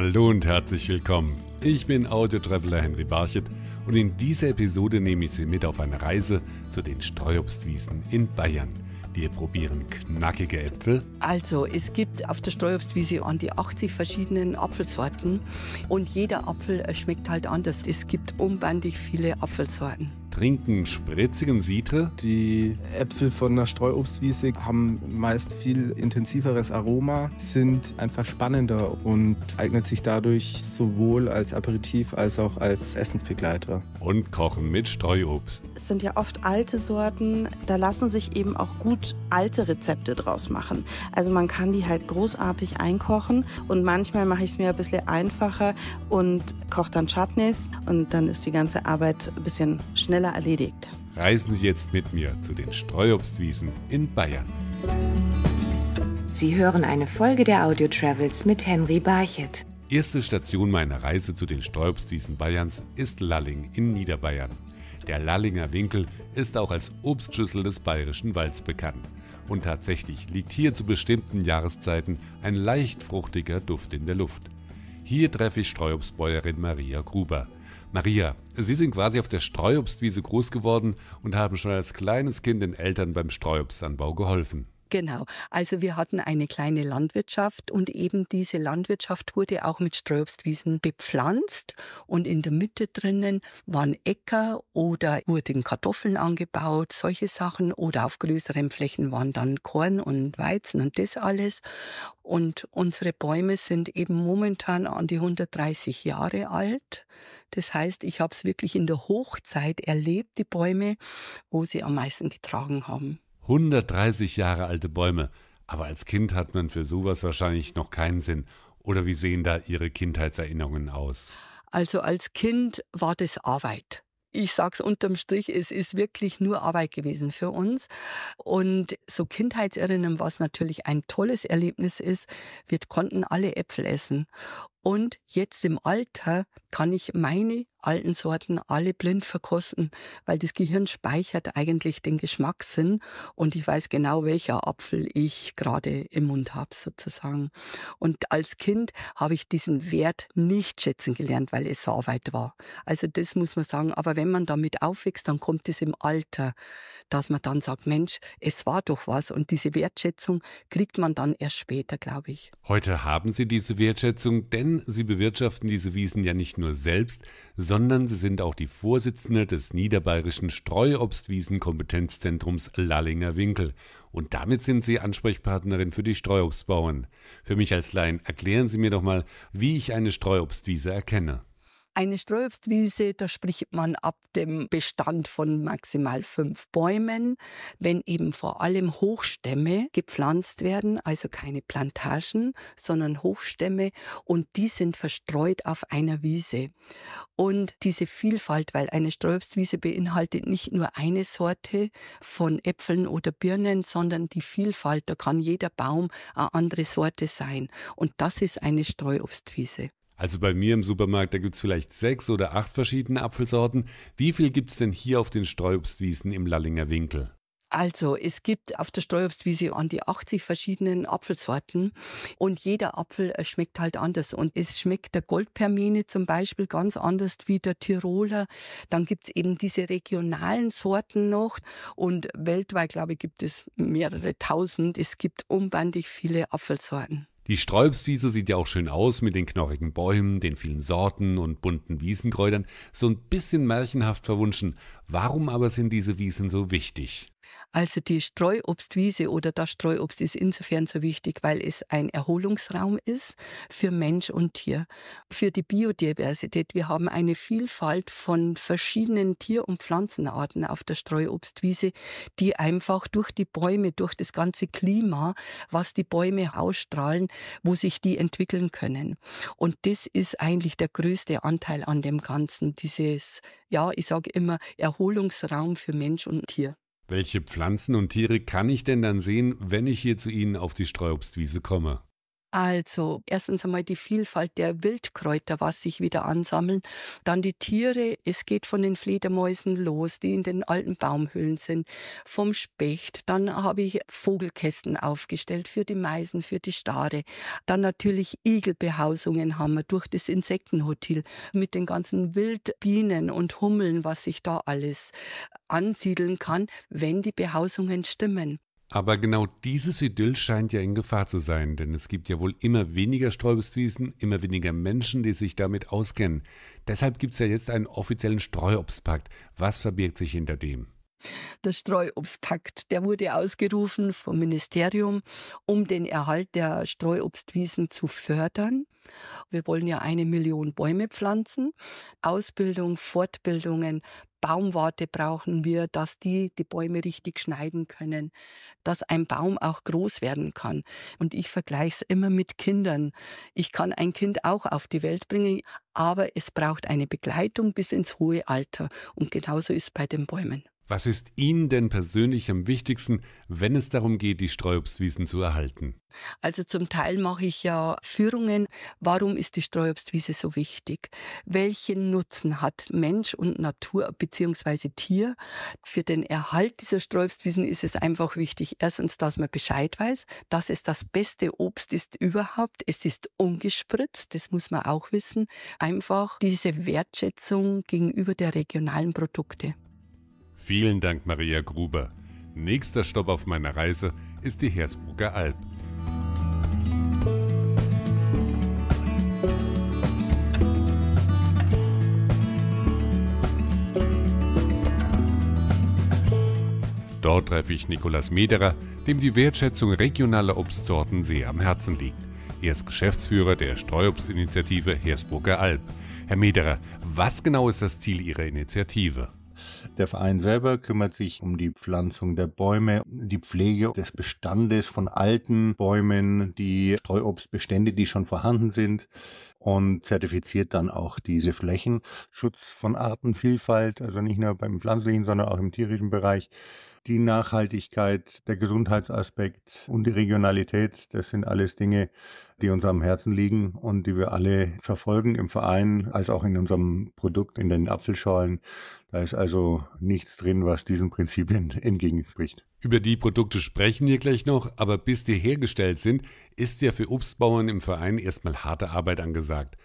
Hallo und herzlich willkommen. Ich bin Audiotraveler Henry Barchet und in dieser Episode nehme ich Sie mit auf eine Reise zu den Streuobstwiesen in Bayern. Wir probieren knackige Äpfel. Also, es gibt auf der Streuobstwiese an die 80 verschiedenen Apfelsorten und jeder Apfel schmeckt halt anders. Es gibt unbändig viele Apfelsorten. Trinken spritzigen Sitre? Die Äpfel von der Streuobstwiese haben meist viel intensiveres Aroma, sind einfach spannender und eignet sich dadurch sowohl als Aperitif als auch als Essensbegleiter. Und kochen mit Streuobst. Es sind ja oft alte Sorten, da lassen sich eben auch gut alte Rezepte draus machen. Also man kann die halt großartig einkochen und manchmal mache ich es mir ein bisschen einfacher und koche dann Chutneys und dann ist die ganze Arbeit ein bisschen schneller schneller erledigt. Reisen Sie jetzt mit mir zu den Streuobstwiesen in Bayern. Sie hören eine Folge der Audio Travels mit Henry Barchet. Erste Station meiner Reise zu den Streuobstwiesen Bayerns ist Lalling in Niederbayern. Der Lallinger Winkel ist auch als Obstschüssel des bayerischen Walds bekannt. Und tatsächlich liegt hier zu bestimmten Jahreszeiten ein leicht fruchtiger Duft in der Luft. Hier treffe ich Streuobstbäuerin Maria Gruber. Maria, Sie sind quasi auf der Streuobstwiese groß geworden und haben schon als kleines Kind den Eltern beim Streuobstanbau geholfen. Genau. Also wir hatten eine kleine Landwirtschaft und eben diese Landwirtschaft wurde auch mit Ströbstwiesen bepflanzt und in der Mitte drinnen waren Äcker oder wurden Kartoffeln angebaut, solche Sachen oder auf größeren Flächen waren dann Korn und Weizen und das alles. Und unsere Bäume sind eben momentan an die 130 Jahre alt. Das heißt, ich habe es wirklich in der Hochzeit erlebt, die Bäume, wo sie am meisten getragen haben. 130 Jahre alte Bäume. Aber als Kind hat man für sowas wahrscheinlich noch keinen Sinn. Oder wie sehen da Ihre Kindheitserinnerungen aus? Also als Kind war das Arbeit. Ich sag's unterm Strich, es ist wirklich nur Arbeit gewesen für uns. Und so Kindheitserinnern, was natürlich ein tolles Erlebnis ist, wir konnten alle Äpfel essen. Und jetzt im Alter kann ich meine alten Sorten alle blind verkosten, weil das Gehirn speichert eigentlich den Geschmackssinn und ich weiß genau, welcher Apfel ich gerade im Mund habe sozusagen. Und als Kind habe ich diesen Wert nicht schätzen gelernt, weil es so weit war. Also das muss man sagen. Aber wenn man damit aufwächst, dann kommt es im Alter, dass man dann sagt, Mensch, es war doch was. Und diese Wertschätzung kriegt man dann erst später, glaube ich. Heute haben Sie diese Wertschätzung, denn denn sie bewirtschaften diese Wiesen ja nicht nur selbst, sondern sie sind auch die Vorsitzende des niederbayerischen Streuobstwiesen-Kompetenzzentrums Lallinger Winkel. Und damit sind Sie Ansprechpartnerin für die Streuobstbauern. Für mich als Laien erklären Sie mir doch mal, wie ich eine Streuobstwiese erkenne. Eine Streuobstwiese, da spricht man ab dem Bestand von maximal fünf Bäumen. Wenn eben vor allem Hochstämme gepflanzt werden, also keine Plantagen, sondern Hochstämme und die sind verstreut auf einer Wiese. Und diese Vielfalt, weil eine Streuobstwiese beinhaltet nicht nur eine Sorte von Äpfeln oder Birnen, sondern die Vielfalt, da kann jeder Baum eine andere Sorte sein. Und das ist eine Streuobstwiese. Also bei mir im Supermarkt, da gibt es vielleicht sechs oder acht verschiedene Apfelsorten. Wie viel gibt es denn hier auf den Streuobstwiesen im Lallinger Winkel? Also, es gibt auf der Streuobstwiese an die 80 verschiedenen Apfelsorten und jeder Apfel äh, schmeckt halt anders. Und es schmeckt der Goldpermine zum Beispiel ganz anders wie der Tiroler. Dann gibt es eben diese regionalen Sorten noch und weltweit, glaube ich, gibt es mehrere tausend. Es gibt unbändig viele Apfelsorten. Die Sträubswiese sieht ja auch schön aus mit den knorrigen Bäumen, den vielen Sorten und bunten Wiesenkräutern, so ein bisschen märchenhaft verwunschen Warum aber sind diese Wiesen so wichtig? Also die Streuobstwiese oder das Streuobst ist insofern so wichtig, weil es ein Erholungsraum ist für Mensch und Tier, für die Biodiversität. Wir haben eine Vielfalt von verschiedenen Tier- und Pflanzenarten auf der Streuobstwiese, die einfach durch die Bäume, durch das ganze Klima, was die Bäume ausstrahlen, wo sich die entwickeln können. Und das ist eigentlich der größte Anteil an dem Ganzen, dieses ja, ich sage immer Erholungsraum für Mensch und Tier. Welche Pflanzen und Tiere kann ich denn dann sehen, wenn ich hier zu Ihnen auf die Streuobstwiese komme? Also erstens einmal die Vielfalt der Wildkräuter, was sich wieder ansammeln. Dann die Tiere, es geht von den Fledermäusen los, die in den alten Baumhöhlen sind, vom Specht. Dann habe ich Vogelkästen aufgestellt für die Meisen, für die Stare. Dann natürlich Igelbehausungen haben wir durch das Insektenhotel mit den ganzen Wildbienen und Hummeln, was sich da alles ansiedeln kann, wenn die Behausungen stimmen. Aber genau dieses Idyll scheint ja in Gefahr zu sein, denn es gibt ja wohl immer weniger Streuobstwiesen, immer weniger Menschen, die sich damit auskennen. Deshalb gibt es ja jetzt einen offiziellen Streuobstpakt. Was verbirgt sich hinter dem? Der Streuobstpakt, der wurde ausgerufen vom Ministerium, um den Erhalt der Streuobstwiesen zu fördern. Wir wollen ja eine Million Bäume pflanzen. Ausbildung, Fortbildungen, Baumwarte brauchen wir, dass die die Bäume richtig schneiden können, dass ein Baum auch groß werden kann. Und ich vergleiche es immer mit Kindern. Ich kann ein Kind auch auf die Welt bringen, aber es braucht eine Begleitung bis ins hohe Alter. Und genauso ist es bei den Bäumen. Was ist Ihnen denn persönlich am wichtigsten, wenn es darum geht, die Streuobstwiesen zu erhalten? Also zum Teil mache ich ja Führungen. Warum ist die Streuobstwiese so wichtig? Welchen Nutzen hat Mensch und Natur bzw. Tier? Für den Erhalt dieser Streuobstwiesen ist es einfach wichtig, erstens, dass man Bescheid weiß, dass es das beste Obst ist überhaupt. Es ist ungespritzt, das muss man auch wissen. Einfach diese Wertschätzung gegenüber der regionalen Produkte. Vielen Dank, Maria Gruber. Nächster Stopp auf meiner Reise ist die Hersbrucker Alb. Dort treffe ich Nikolaus Mederer, dem die Wertschätzung regionaler Obstsorten sehr am Herzen liegt. Er ist Geschäftsführer der Streuobstinitiative Hersbrucker Alb. Herr Mederer, was genau ist das Ziel Ihrer Initiative? Der Verein selber kümmert sich um die Pflanzung der Bäume, die Pflege des Bestandes von alten Bäumen, die Streuobstbestände, die schon vorhanden sind und zertifiziert dann auch diese Flächen. Schutz von Artenvielfalt, also nicht nur beim pflanzlichen, sondern auch im tierischen Bereich die Nachhaltigkeit, der Gesundheitsaspekt und die Regionalität, das sind alles Dinge, die uns am Herzen liegen und die wir alle verfolgen im Verein als auch in unserem Produkt, in den Apfelschalen. Da ist also nichts drin, was diesen Prinzipien entgegenspricht. Über die Produkte sprechen wir gleich noch, aber bis die hergestellt sind, ist ja für Obstbauern im Verein erstmal harte Arbeit angesagt.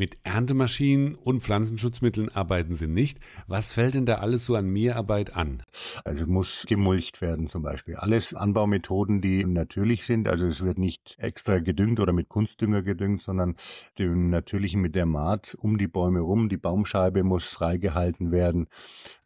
Mit Erntemaschinen und Pflanzenschutzmitteln arbeiten Sie nicht. Was fällt denn da alles so an Mehrarbeit an? Also muss gemulcht werden zum Beispiel. Alles Anbaumethoden, die natürlich sind. Also es wird nicht extra gedüngt oder mit Kunstdünger gedüngt, sondern dem natürlichen mit der Maat um die Bäume rum. Die Baumscheibe muss freigehalten werden.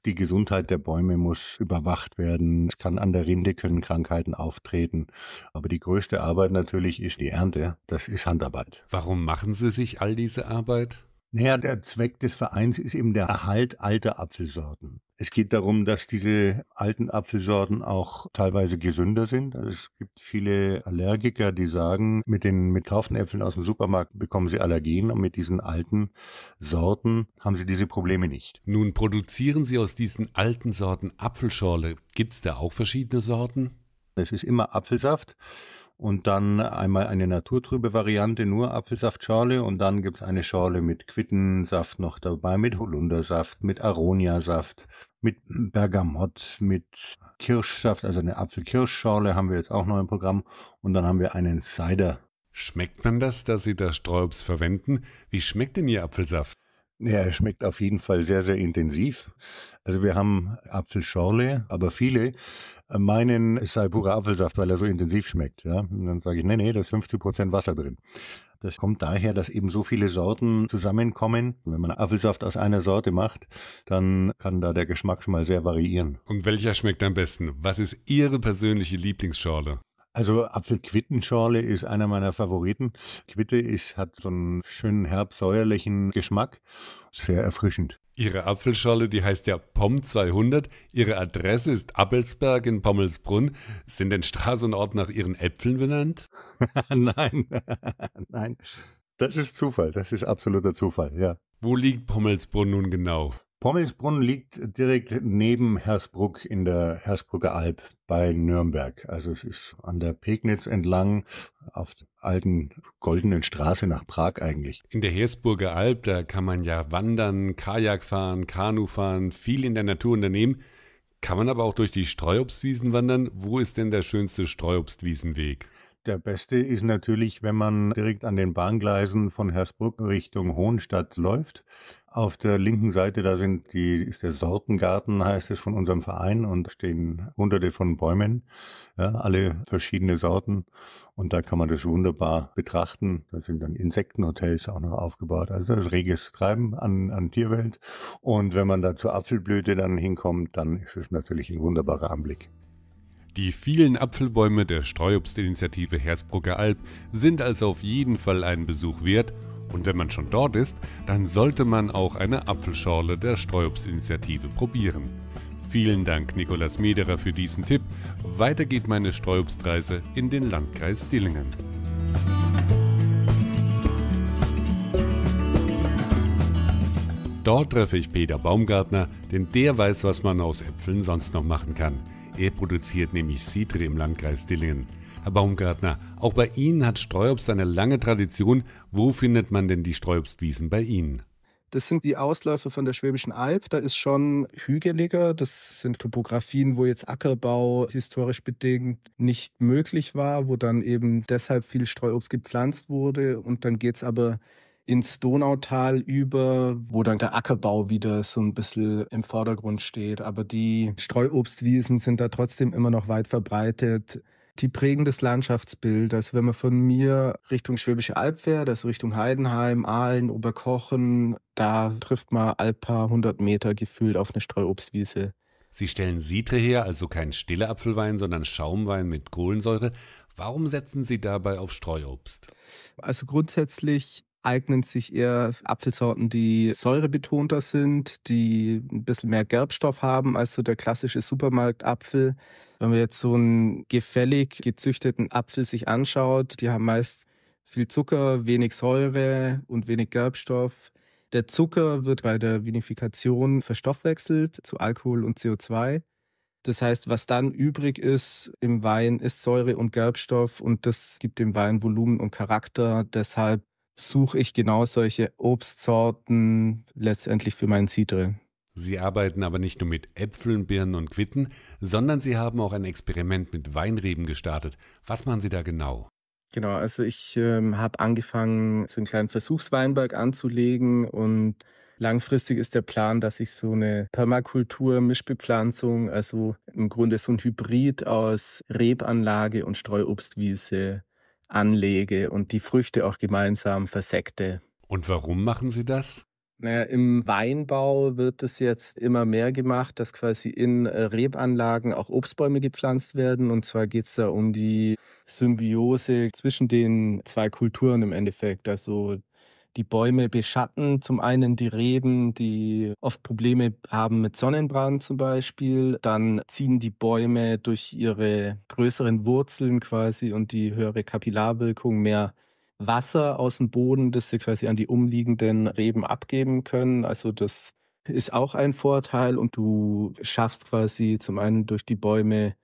Die Gesundheit der Bäume muss überwacht werden. Es kann an der Rinde können Krankheiten auftreten. Aber die größte Arbeit natürlich ist die Ernte. Das ist Handarbeit. Warum machen Sie sich all diese Arbeit? Naja, der Zweck des Vereins ist eben der Erhalt alter Apfelsorten. Es geht darum, dass diese alten Apfelsorten auch teilweise gesünder sind. Also es gibt viele Allergiker, die sagen, mit den gekauften Äpfeln aus dem Supermarkt bekommen sie Allergien und mit diesen alten Sorten haben sie diese Probleme nicht. Nun produzieren Sie aus diesen alten Sorten Apfelschorle. Gibt es da auch verschiedene Sorten? Es ist immer Apfelsaft und dann einmal eine naturtrübe Variante, nur Apfelsaftschorle und dann gibt es eine Schorle mit Quittensaft noch dabei, mit Holundersaft, mit Aroniasaft, mit Bergamott, mit Kirschsaft, also eine Apfelkirschschorle haben wir jetzt auch noch im Programm und dann haben wir einen Cider. Schmeckt man das, dass Sie da Sträubs verwenden? Wie schmeckt denn Ihr Apfelsaft? Ja, er schmeckt auf jeden Fall sehr, sehr intensiv. Also wir haben Apfelschorle, aber viele meinen, es sei purer Apfelsaft, weil er so intensiv schmeckt. Ja? Und dann sage ich, nee, nee, da ist 50 Prozent Wasser drin. Das kommt daher, dass eben so viele Sorten zusammenkommen. Wenn man Apfelsaft aus einer Sorte macht, dann kann da der Geschmack schon mal sehr variieren. Und welcher schmeckt am besten? Was ist Ihre persönliche Lieblingsschorle? Also Apfelquittenschorle ist einer meiner Favoriten. Quitte ist, hat so einen schönen herb-säuerlichen Geschmack. Sehr erfrischend. Ihre Apfelschorle, die heißt ja POM 200. Ihre Adresse ist Appelsberg in Pommelsbrunn. Sind denn Straße und Ort nach Ihren Äpfeln benannt? nein, nein. Das ist Zufall. Das ist absoluter Zufall, ja. Wo liegt Pommelsbrunn nun genau? Pommelsbrunn liegt direkt neben Hersbruck in der Hersbrucker Alb bei Nürnberg. Also es ist an der Pegnitz entlang auf der alten goldenen Straße nach Prag eigentlich. In der Hersburger Alb, da kann man ja wandern, Kajak fahren, Kanu fahren, viel in der Natur unternehmen. Kann man aber auch durch die Streuobstwiesen wandern. Wo ist denn der schönste Streuobstwiesenweg? Der beste ist natürlich, wenn man direkt an den Bahngleisen von Hersbruck Richtung Hohenstadt läuft. Auf der linken Seite, da sind die, ist der Sortengarten, heißt es, von unserem Verein und stehen hunderte von Bäumen, ja, alle verschiedene Sorten. Und da kann man das wunderbar betrachten. Da sind dann Insektenhotels auch noch aufgebaut. Also das reges Treiben an, an Tierwelt. Und wenn man da zur Apfelblüte dann hinkommt, dann ist es natürlich ein wunderbarer Anblick. Die vielen Apfelbäume der Streuobstinitiative Hersbrucker Alb sind also auf jeden Fall einen Besuch wert und wenn man schon dort ist, dann sollte man auch eine Apfelschorle der Streuobstinitiative probieren. Vielen Dank Nikolas Mederer für diesen Tipp. Weiter geht meine Streuobstreise in den Landkreis Dillingen. Dort treffe ich Peter Baumgartner, denn der weiß, was man aus Äpfeln sonst noch machen kann. Er produziert nämlich Citre im Landkreis Dillingen. Herr Baumgartner, auch bei Ihnen hat Streuobst eine lange Tradition. Wo findet man denn die Streuobstwiesen bei Ihnen? Das sind die Ausläufer von der Schwäbischen Alb. Da ist schon hügeliger. Das sind Topografien, wo jetzt Ackerbau historisch bedingt nicht möglich war, wo dann eben deshalb viel Streuobst gepflanzt wurde. Und dann geht es aber ins Donautal über, wo dann der Ackerbau wieder so ein bisschen im Vordergrund steht. Aber die Streuobstwiesen sind da trotzdem immer noch weit verbreitet. Die prägen das Landschaftsbild. Also wenn man von mir Richtung Schwäbische Alb fährt, also Richtung Heidenheim, Aalen, Oberkochen, da trifft man Alpa 100 Meter gefühlt auf eine Streuobstwiese. Sie stellen Sidre her, also kein stiller Apfelwein, sondern Schaumwein mit Kohlensäure. Warum setzen Sie dabei auf Streuobst? Also grundsätzlich eignen sich eher Apfelsorten, die säurebetonter sind, die ein bisschen mehr Gerbstoff haben als so der klassische Supermarktapfel. Wenn man jetzt so einen gefällig gezüchteten Apfel sich anschaut, die haben meist viel Zucker, wenig Säure und wenig Gerbstoff. Der Zucker wird bei der Vinifikation verstoffwechselt zu Alkohol und CO2. Das heißt, was dann übrig ist im Wein, ist Säure und Gerbstoff und das gibt dem Wein Volumen und Charakter. Deshalb suche ich genau solche Obstsorten letztendlich für meinen Citre. Sie arbeiten aber nicht nur mit Äpfeln, Birnen und Quitten, sondern Sie haben auch ein Experiment mit Weinreben gestartet. Was machen Sie da genau? Genau, also ich ähm, habe angefangen, so einen kleinen Versuchsweinberg anzulegen und langfristig ist der Plan, dass ich so eine Permakultur, Mischbepflanzung, also im Grunde so ein Hybrid aus Rebanlage und Streuobstwiese anlege und die Früchte auch gemeinsam versekte. Und warum machen Sie das? Naja, im Weinbau wird es jetzt immer mehr gemacht, dass quasi in äh, Rebanlagen auch Obstbäume gepflanzt werden. Und zwar geht es da um die Symbiose zwischen den zwei Kulturen im Endeffekt. Also die Bäume beschatten. Zum einen die Reben, die oft Probleme haben mit Sonnenbrand zum Beispiel. Dann ziehen die Bäume durch ihre größeren Wurzeln quasi und die höhere Kapillarwirkung mehr Wasser aus dem Boden, das sie quasi an die umliegenden Reben abgeben können. Also das ist auch ein Vorteil und du schaffst quasi zum einen durch die Bäume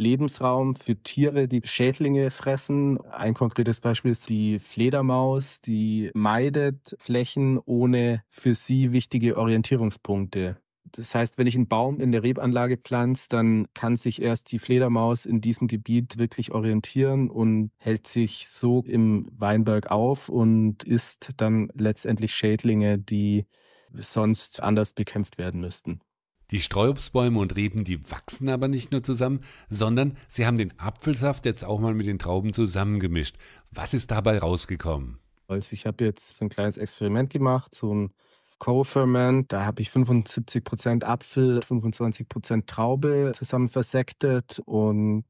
Lebensraum für Tiere, die Schädlinge fressen. Ein konkretes Beispiel ist die Fledermaus, die meidet Flächen ohne für sie wichtige Orientierungspunkte. Das heißt, wenn ich einen Baum in der Rebanlage pflanze, dann kann sich erst die Fledermaus in diesem Gebiet wirklich orientieren und hält sich so im Weinberg auf und isst dann letztendlich Schädlinge, die sonst anders bekämpft werden müssten. Die Streuobstbäume und Reben, die wachsen aber nicht nur zusammen, sondern sie haben den Apfelsaft jetzt auch mal mit den Trauben zusammengemischt. Was ist dabei rausgekommen? ich habe jetzt so ein kleines Experiment gemacht, so ein Co-Ferment. Da habe ich 75% Apfel, 25% Traube zusammen versektet und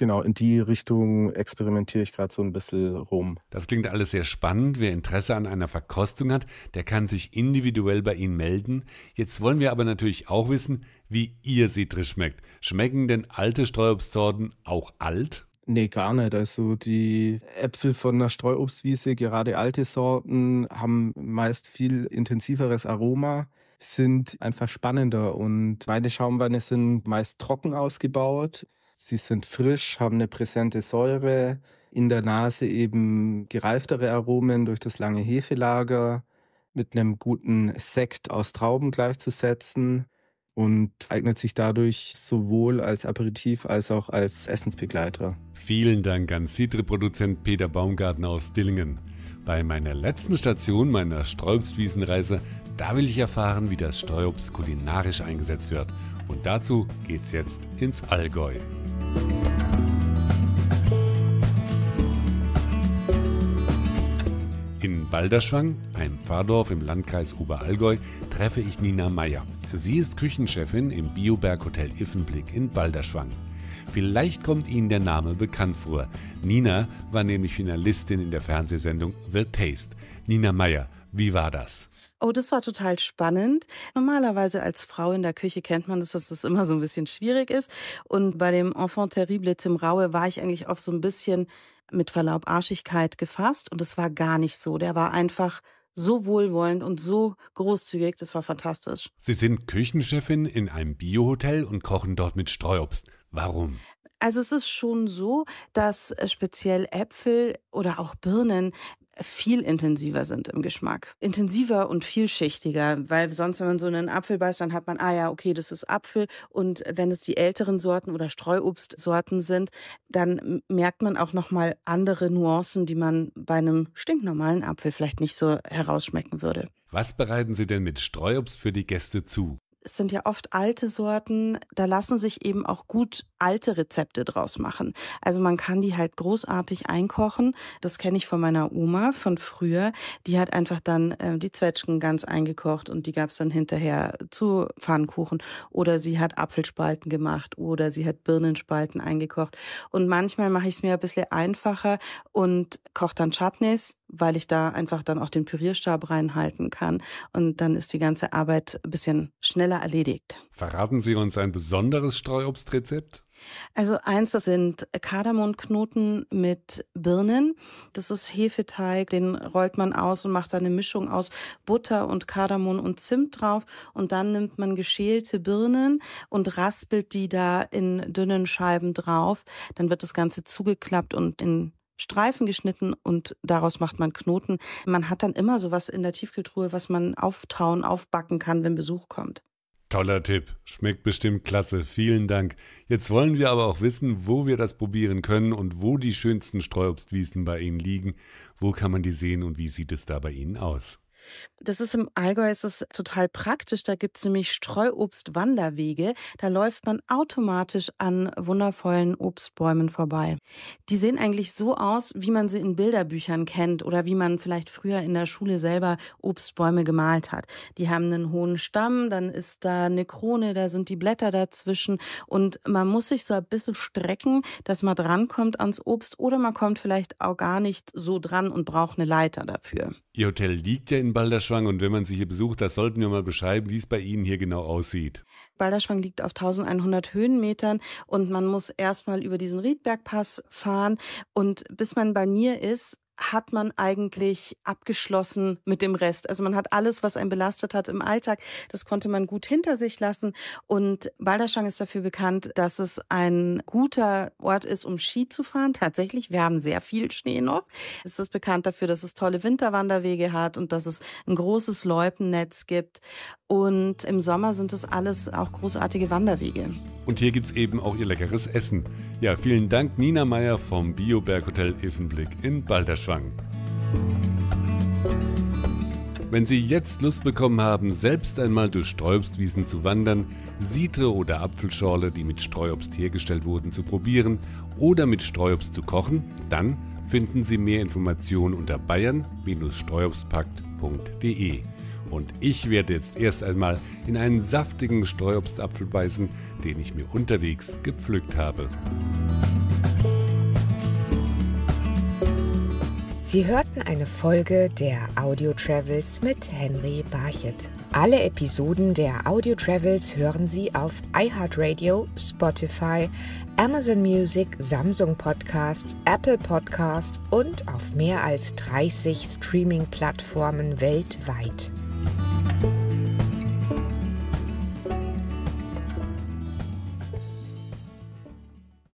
genau, in die Richtung experimentiere ich gerade so ein bisschen rum. Das klingt alles sehr spannend. Wer Interesse an einer Verkostung hat, der kann sich individuell bei Ihnen melden. Jetzt wollen wir aber natürlich auch wissen, wie Ihr Sidre schmeckt. Schmecken denn alte Streuobstsorten auch alt? Nee, gar nicht. Also die Äpfel von der Streuobstwiese, gerade alte Sorten, haben meist viel intensiveres Aroma sind einfach spannender und meine Schaumweine sind meist trocken ausgebaut. Sie sind frisch, haben eine präsente Säure, in der Nase eben gereiftere Aromen durch das lange Hefelager mit einem guten Sekt aus Trauben gleichzusetzen und eignet sich dadurch sowohl als Aperitif als auch als Essensbegleiter. Vielen Dank an Cidre-Produzent Peter Baumgarten aus Dillingen. Bei meiner letzten Station meiner Sträubswiesenreise, da will ich erfahren, wie das Sträubs kulinarisch eingesetzt wird und dazu geht's jetzt ins Allgäu. In Balderschwang, einem Pfarrdorf im Landkreis Oberallgäu, treffe ich Nina Meyer. Sie ist Küchenchefin im Bioberg Hotel Iffenblick in Balderschwang. Vielleicht kommt Ihnen der Name bekannt vor. Nina war nämlich Finalistin in der Fernsehsendung The Taste. Nina Meyer, wie war das? Oh, das war total spannend. Normalerweise als Frau in der Küche kennt man das, dass das immer so ein bisschen schwierig ist. Und bei dem Enfant terrible Tim Raue war ich eigentlich auf so ein bisschen mit Verlaub Arschigkeit gefasst. Und es war gar nicht so. Der war einfach so wohlwollend und so großzügig. Das war fantastisch. Sie sind Küchenchefin in einem Biohotel und kochen dort mit Streuobst. Warum? Also es ist schon so, dass äh, speziell Äpfel oder auch Birnen viel intensiver sind im Geschmack. Intensiver und vielschichtiger, weil sonst, wenn man so einen Apfel beißt, dann hat man, ah ja, okay, das ist Apfel. Und wenn es die älteren Sorten oder Streuobstsorten sind, dann merkt man auch nochmal andere Nuancen, die man bei einem stinknormalen Apfel vielleicht nicht so herausschmecken würde. Was bereiten Sie denn mit Streuobst für die Gäste zu? es sind ja oft alte Sorten, da lassen sich eben auch gut alte Rezepte draus machen. Also man kann die halt großartig einkochen. Das kenne ich von meiner Oma von früher. Die hat einfach dann äh, die Zwetschgen ganz eingekocht und die gab es dann hinterher zu Pfannkuchen. Oder sie hat Apfelspalten gemacht oder sie hat Birnenspalten eingekocht. Und manchmal mache ich es mir ein bisschen einfacher und koche dann Chutneys, weil ich da einfach dann auch den Pürierstab reinhalten kann. Und dann ist die ganze Arbeit ein bisschen schneller schneller erledigt. Verraten Sie uns ein besonderes Streuobstrezept? Also eins, das sind Kardamomknoten mit Birnen. Das ist Hefeteig, den rollt man aus und macht dann eine Mischung aus Butter und Kardamom und Zimt drauf. Und dann nimmt man geschälte Birnen und raspelt die da in dünnen Scheiben drauf. Dann wird das Ganze zugeklappt und in Streifen geschnitten und daraus macht man Knoten. Man hat dann immer sowas in der Tiefkühltruhe, was man auftauen, aufbacken kann, wenn Besuch kommt. Toller Tipp. Schmeckt bestimmt klasse. Vielen Dank. Jetzt wollen wir aber auch wissen, wo wir das probieren können und wo die schönsten Streuobstwiesen bei Ihnen liegen. Wo kann man die sehen und wie sieht es da bei Ihnen aus? Das ist im Allgäu ist es total praktisch. Da gibt es nämlich Streuobstwanderwege. Da läuft man automatisch an wundervollen Obstbäumen vorbei. Die sehen eigentlich so aus, wie man sie in Bilderbüchern kennt oder wie man vielleicht früher in der Schule selber Obstbäume gemalt hat. Die haben einen hohen Stamm, dann ist da eine Krone, da sind die Blätter dazwischen und man muss sich so ein bisschen strecken, dass man drankommt ans Obst oder man kommt vielleicht auch gar nicht so dran und braucht eine Leiter dafür. Ihr Hotel liegt ja in Balderschwang und wenn man Sie hier besucht, das sollten wir mal beschreiben, wie es bei Ihnen hier genau aussieht. Balderschwang liegt auf 1100 Höhenmetern und man muss erstmal über diesen Riedbergpass fahren und bis man bei mir ist, hat man eigentlich abgeschlossen mit dem Rest. Also man hat alles, was einen belastet hat im Alltag, das konnte man gut hinter sich lassen. Und Balderschwang ist dafür bekannt, dass es ein guter Ort ist, um Ski zu fahren. Tatsächlich, wir haben sehr viel Schnee noch. Es ist bekannt dafür, dass es tolle Winterwanderwege hat und dass es ein großes Loipennetz gibt. Und im Sommer sind das alles auch großartige Wanderwege. Und hier gibt es eben auch ihr leckeres Essen. Ja, vielen Dank, Nina Meyer vom Bioberghotel Effenblick in Balderschwang. Wenn Sie jetzt Lust bekommen haben, selbst einmal durch Streuobstwiesen zu wandern, Sitre oder Apfelschorle, die mit Streuobst hergestellt wurden, zu probieren oder mit Streuobst zu kochen, dann finden Sie mehr Informationen unter bayern-streuobstpakt.de. Und ich werde jetzt erst einmal in einen saftigen Streuobstapfel beißen, den ich mir unterwegs gepflückt habe. Sie hörten eine Folge der Audio Travels mit Henry Barchett. Alle Episoden der Audio Travels hören Sie auf iHeartRadio, Spotify, Amazon Music, Samsung Podcasts, Apple Podcasts und auf mehr als 30 Streaming-Plattformen weltweit.